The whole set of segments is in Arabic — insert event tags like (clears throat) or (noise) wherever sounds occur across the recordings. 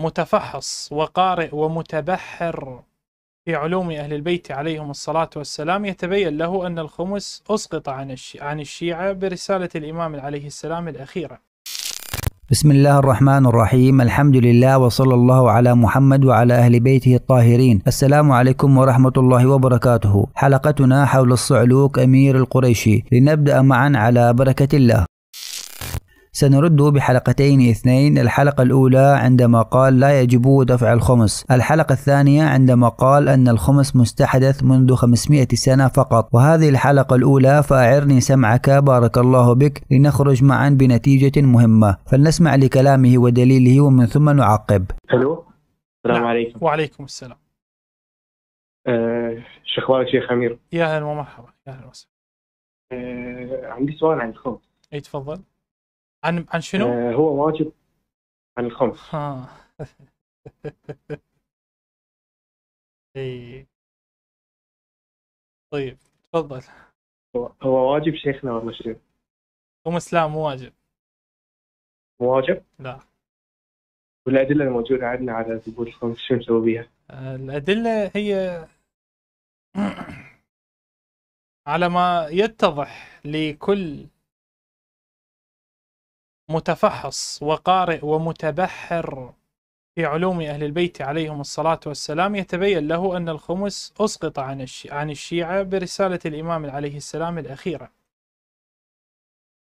متفحص وقارئ ومتبحر في علوم أهل البيت عليهم الصلاة والسلام يتبين له أن الخمس أسقط عن عن الشيعة برسالة الإمام عليه السلام الأخيرة بسم الله الرحمن الرحيم الحمد لله وصلى الله على محمد وعلى أهل بيته الطاهرين السلام عليكم ورحمة الله وبركاته حلقتنا حول الصعلوك أمير القريشي لنبدأ معا على بركة الله سنرد بحلقتين اثنين الحلقة الأولى عندما قال لا يجب دفع الخمس الحلقة الثانية عندما قال أن الخمس مستحدث منذ 500 سنة فقط وهذه الحلقة الأولى فأعرني سمعك بارك الله بك لنخرج معا بنتيجة مهمة فلنسمع لكلامه ودليله ومن ثم نعقب ألو السلام نعم. عليكم وعليكم السلام أه شو أخبارك شيخ أمير؟ يا أهلا ومرحبا يا أهلا وسهلا أه عندي سؤال عن الخمس أي تفضل عن عن شنو؟ آه هو واجد عن الخمس ها (laughs) اي طيب تفضل هو واجب شيخنا ولا شيخ هو اسلام مو واجب مو واجب؟ لا والادله الموجوده عندنا على ثبوت الخمس شو نسوي بيها؟ آه، الادله هي (clears throat) على ما يتضح لكل متفحص وقارئ ومتبحر في علوم أهل البيت عليهم الصلاة والسلام يتبين له أن الخمس أسقط عن عن الشيعة برسالة الإمام عليه السلام الأخيرة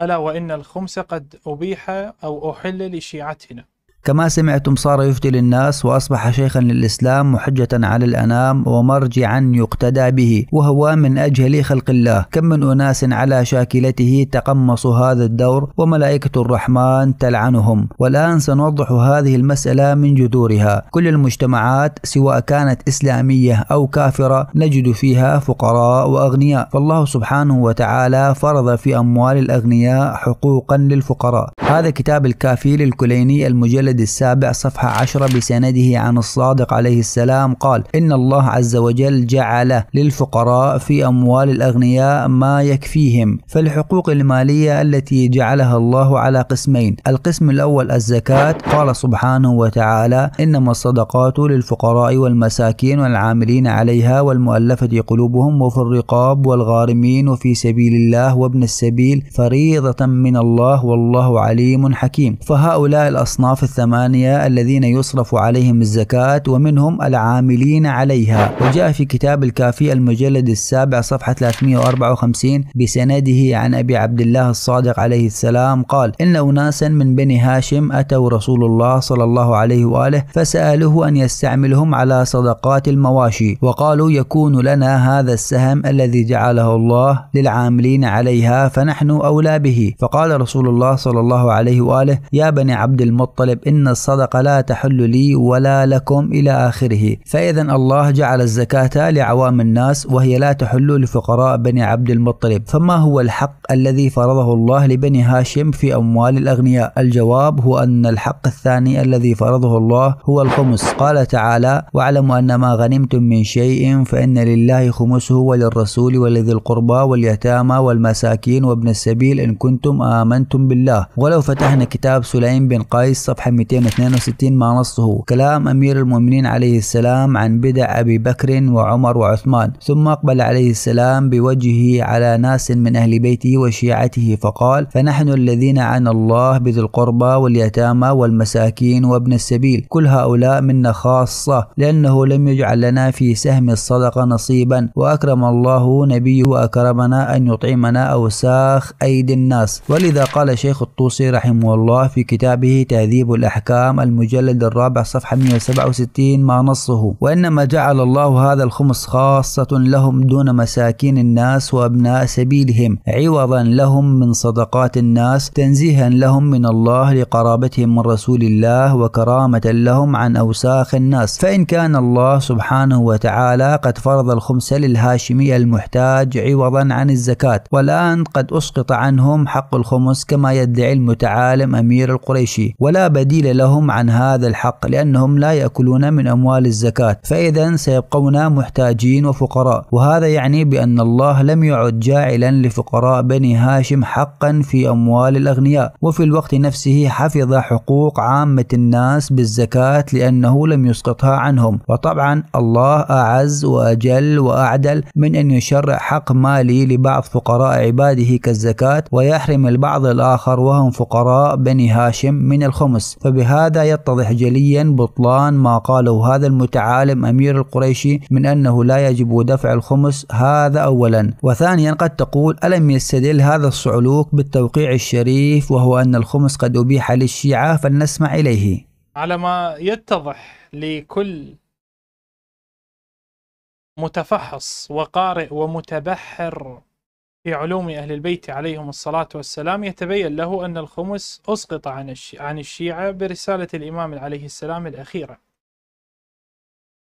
ألا وإن الخمس قد أبيح أو أحل لشيعتنا كما سمعتم صار يفتي للناس وأصبح شيخا للإسلام محجة على الأنام ومرجعا يقتدى به وهو من أجهل خلق الله كم من أناس على شاكلته تقمصوا هذا الدور وملائكة الرحمن تلعنهم والآن سنوضح هذه المسألة من جذورها كل المجتمعات سواء كانت إسلامية أو كافرة نجد فيها فقراء وأغنياء فالله سبحانه وتعالى فرض في أموال الأغنياء حقوقا للفقراء هذا كتاب الكافي للكليني المجلد الجلد السابع صفحة 10 بسنده عن الصادق عليه السلام قال إن الله عز وجل جعل للفقراء في أموال الأغنياء ما يكفيهم فالحقوق المالية التي جعلها الله على قسمين القسم الأول الزكاة قال سبحانه وتعالى إنما الصدقات للفقراء والمساكين والعاملين عليها والمؤلفة قلوبهم وفي الرقاب والغارمين وفي سبيل الله وابن السبيل فريضة من الله والله عليم حكيم فهؤلاء الأصناف الثلاثة الثمانية الذين يصرف عليهم الزكاة ومنهم العاملين عليها وجاء في كتاب الكافي المجلد السابع صفحة 354 بسنده عن أبي عبد الله الصادق عليه السلام قال إن أناسا من بني هاشم أتوا رسول الله صلى الله عليه وآله فسألوه أن يستعملهم على صدقات المواشي وقالوا يكون لنا هذا السهم الذي جعله الله للعاملين عليها فنحن أولى به فقال رسول الله صلى الله عليه وآله يا بني عبد المطلب إن الصدقة لا تحل لي ولا لكم إلى آخره فإذا الله جعل الزكاة لعوام الناس وهي لا تحل لفقراء بني عبد المطلب فما هو الحق الذي فرضه الله لبني هاشم في أموال الأغنياء الجواب هو أن الحق الثاني الذي فرضه الله هو الخمس قال تعالى واعلموا أن ما غنمتم من شيء فإن لله خمسه وللرسول ولذي القربى واليتامى والمساكين وابن السبيل إن كنتم آمنتم بالله ولو فتحنا كتاب سليم بن قيس صفحة 262 ما نصه كلام أمير المؤمنين عليه السلام عن بدع أبي بكر وعمر وعثمان ثم أقبل عليه السلام بوجهه على ناس من أهل بيته وشيعته فقال فنحن الذين عن الله بذي القربى واليتامى والمساكين وابن السبيل كل هؤلاء منا خاصة لأنه لم يجعل لنا في سهم الصدقة نصيبا وأكرم الله نبيه وأكرمنا أن يطعمنا أوساخ أيدي الناس ولذا قال شيخ الطوسي رحمه الله في كتابه تهذيب الأهل الأحكام المجلد الرابع صفحة 167 ما نصه وإنما جعل الله هذا الخمس خاصة لهم دون مساكين الناس وأبناء سبيلهم عوضا لهم من صدقات الناس تنزيها لهم من الله لقرابتهم من رسول الله وكرامة لهم عن أوساخ الناس فإن كان الله سبحانه وتعالى قد فرض الخمس للهاشمي المحتاج عوضا عن الزكاة والآن قد أسقط عنهم حق الخمس كما يدعي المتعالم أمير القريشي ولا بديل بديل لهم عن هذا الحق لأنهم لا يأكلون من أموال الزكاة فإذا سيبقون محتاجين وفقراء وهذا يعني بأن الله لم يعد جاعلا لفقراء بني هاشم حقا في أموال الأغنياء وفي الوقت نفسه حفظ حقوق عامة الناس بالزكاة لأنه لم يسقطها عنهم وطبعا الله أعز وأجل وأعدل من أن يشرع حق مالي لبعض فقراء عباده كالزكاة ويحرم البعض الآخر وهم فقراء بني هاشم من الخمس فبهذا يتضح جليا بطلان ما قاله هذا المتعالم أمير القريشي من أنه لا يجب دفع الخمس هذا أولا وثانيا قد تقول ألم يستدل هذا الصعلوك بالتوقيع الشريف وهو أن الخمس قد أبيح للشيعة فلنسمع إليه على ما يتضح لكل متفحص وقارئ ومتبحر في علوم أهل البيت عليهم الصلاة والسلام يتبين له أن الخمس أسقط عن عن الشيعة برسالة الإمام عليه السلام الأخيرة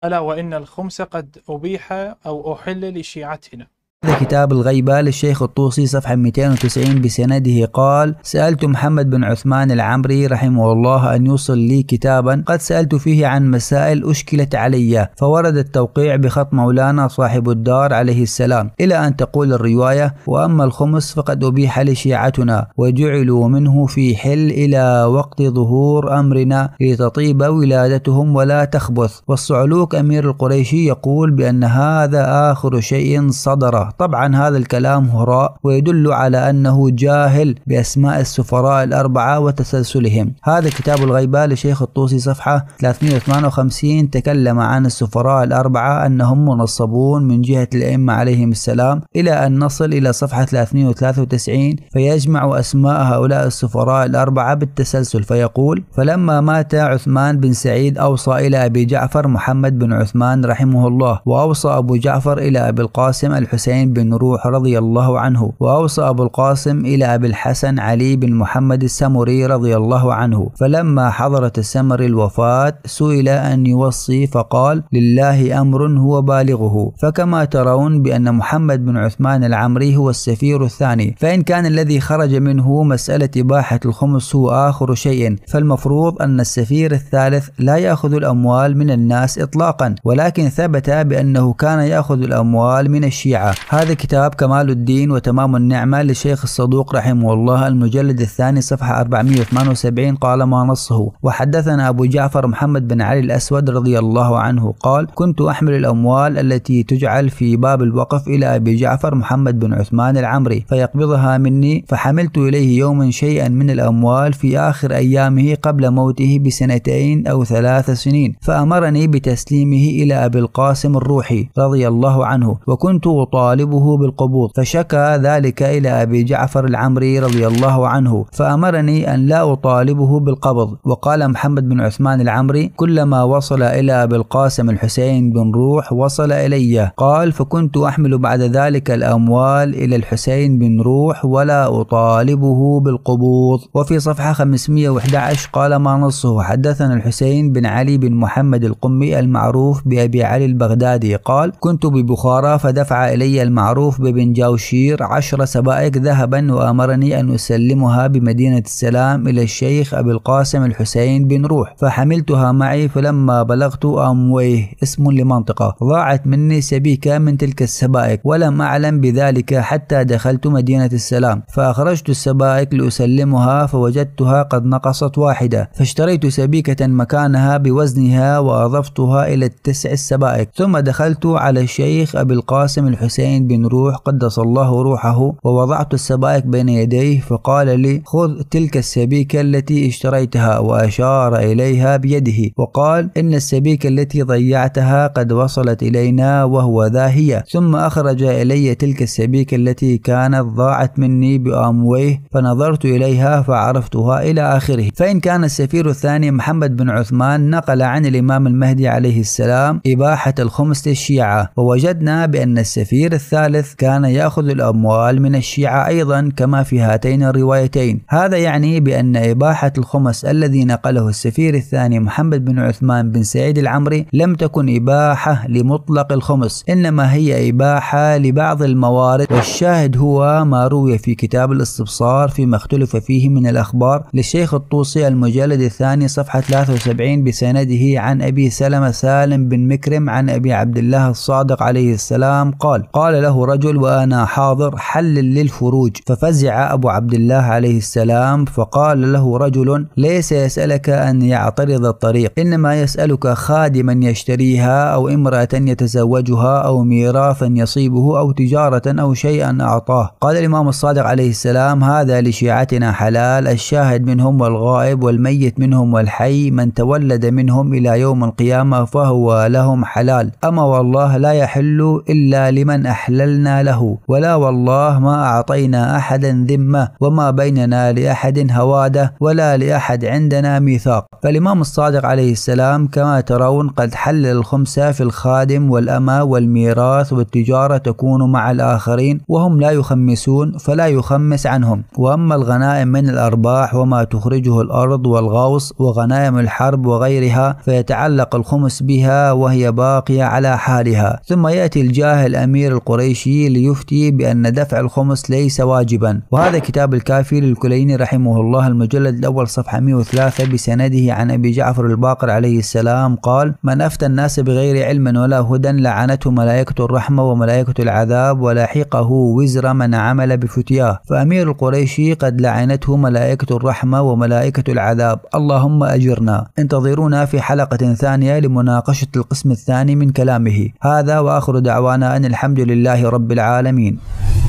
ألا وإن الخمس قد أبيح أو أحل لشيعتنا هذا كتاب الغيبة للشيخ الطوسي صفحة 290 بسنده قال سألت محمد بن عثمان العمري رحمه الله أن يوصل لي كتابا قد سألت فيه عن مسائل أشكلت علي فورد التوقيع بخط مولانا صاحب الدار عليه السلام إلى أن تقول الرواية وأما الخمس فقد أبيح لشيعتنا وجعلوا منه في حل إلى وقت ظهور أمرنا لتطيب ولادتهم ولا تخبث والصعلوك أمير القريشي يقول بأن هذا آخر شيء صدر طبعا هذا الكلام هراء ويدل على أنه جاهل بأسماء السفراء الأربعة وتسلسلهم هذا كتاب الغيبة لشيخ الطوسي صفحة 358 تكلم عن السفراء الأربعة أنهم منصبون من جهة الأئمة عليهم السلام إلى أن نصل إلى صفحة 393 فيجمع أسماء هؤلاء السفراء الأربعة بالتسلسل فيقول فلما مات عثمان بن سعيد أوصى إلى أبي جعفر محمد بن عثمان رحمه الله وأوصى أبو جعفر إلى أبي القاسم الحسين الحسين بن روح رضي الله عنه وأوصى أبو القاسم إلى أبي الحسن علي بن محمد السمري رضي الله عنه فلما حضرت السمري الوفاة سئل أن يوصي فقال لله أمر هو بالغه فكما ترون بأن محمد بن عثمان العمري هو السفير الثاني فإن كان الذي خرج منه مسألة إباحة الخمس هو آخر شيء فالمفروض أن السفير الثالث لا يأخذ الأموال من الناس إطلاقا ولكن ثبت بأنه كان يأخذ الأموال من الشيعة هذا كتاب كمال الدين وتمام النعمة للشيخ الصدوق رحمه الله المجلد الثاني صفحة 478 قال ما نصه وحدثنا أبو جعفر محمد بن علي الأسود رضي الله عنه قال كنت أحمل الأموال التي تجعل في باب الوقف إلى أبي جعفر محمد بن عثمان العمري فيقبضها مني فحملت إليه يوما شيئا من الأموال في آخر أيامه قبل موته بسنتين أو ثلاث سنين فأمرني بتسليمه إلى أبي القاسم الروحي رضي الله عنه وكنت أطالب يطالبه بالقبوض فشكى ذلك إلى أبي جعفر العمري رضي الله عنه فأمرني أن لا أطالبه بالقبض وقال محمد بن عثمان العمري كلما وصل إلى أبي القاسم الحسين بن روح وصل إلي قال فكنت أحمل بعد ذلك الأموال إلى الحسين بن روح ولا أطالبه بالقبوض وفي صفحة 511 قال ما نصه حدثنا الحسين بن علي بن محمد القمي المعروف بأبي علي البغدادي قال كنت ببخارى فدفع إلي المعروف جاوشير عشر سبائك ذهبا وأمرني أن أسلمها بمدينة السلام إلى الشيخ أبي القاسم الحسين بن روح فحملتها معي فلما بلغت أمويه اسم لمنطقة ضاعت مني سبيكة من تلك السبائك ولم أعلم بذلك حتى دخلت مدينة السلام فأخرجت السبائك لأسلمها فوجدتها قد نقصت واحدة فاشتريت سبيكة مكانها بوزنها وأضفتها إلى التسع السبائك ثم دخلت على الشيخ أبي القاسم الحسين حسين بن روح قدس الله روحه ووضعت السبائك بين يديه فقال لي خذ تلك السبيكة التي اشتريتها وأشار إليها بيده وقال إن السبيكة التي ضيعتها قد وصلت إلينا وهو ذا هي ثم أخرج إلي تلك السبيكة التي كانت ضاعت مني بأمويه فنظرت إليها فعرفتها إلى آخره فإن كان السفير الثاني محمد بن عثمان نقل عن الإمام المهدي عليه السلام إباحة الخمس للشيعة ووجدنا بأن السفير الثالث كان يأخذ الأموال من الشيعة أيضا كما في هاتين الروايتين هذا يعني بأن إباحة الخمس الذي نقله السفير الثاني محمد بن عثمان بن سعيد العمري لم تكن إباحة لمطلق الخمس إنما هي إباحة لبعض الموارد والشاهد هو ما روي في كتاب الاستبصار فيما اختلف فيه من الأخبار للشيخ الطوسي المجلد الثاني صفحة 73 بسنده عن أبي سلمة سالم بن مكرم عن أبي عبد الله الصادق عليه السلام قال قال فقال له رجل وأنا حاضر حل للفروج ففزع أبو عبد الله عليه السلام فقال له رجل ليس يسألك أن يعترض الطريق إنما يسألك خادما يشتريها أو امرأة يتزوجها أو ميراثا يصيبه أو تجارة أو شيئا أعطاه قال الإمام الصادق عليه السلام هذا لشيعتنا حلال الشاهد منهم والغائب والميت منهم والحي من تولد منهم إلى يوم القيامة فهو لهم حلال أما والله لا يحل إلا لمن أحب أحللنا له ولا والله ما أعطينا أحدا ذمة وما بيننا لأحد هوادة ولا لأحد عندنا ميثاق فالإمام الصادق عليه السلام كما ترون قد حلل الخمسة في الخادم والأمة والميراث والتجارة تكون مع الآخرين وهم لا يخمسون فلا يخمس عنهم وأما الغنائم من الأرباح وما تخرجه الأرض والغوص وغنائم الحرب وغيرها فيتعلق الخمس بها وهي باقية على حالها ثم يأتي الجاهل أمير القرى القريشي ليفتي بأن دفع الخمس ليس واجبا وهذا كتاب الكافي للكليني رحمه الله المجلد الأول صفحة 103 بسنده عن أبي جعفر الباقر عليه السلام قال من أفتى الناس بغير علم ولا هدى لعنته ملائكة الرحمة وملائكة العذاب ولاحقه وزر من عمل بفتياه فأمير القريشي قد لعنته ملائكة الرحمة وملائكة العذاب اللهم أجرنا انتظرونا في حلقة ثانية لمناقشة القسم الثاني من كلامه هذا وآخر دعوانا أن الحمد لله لله رب العالمين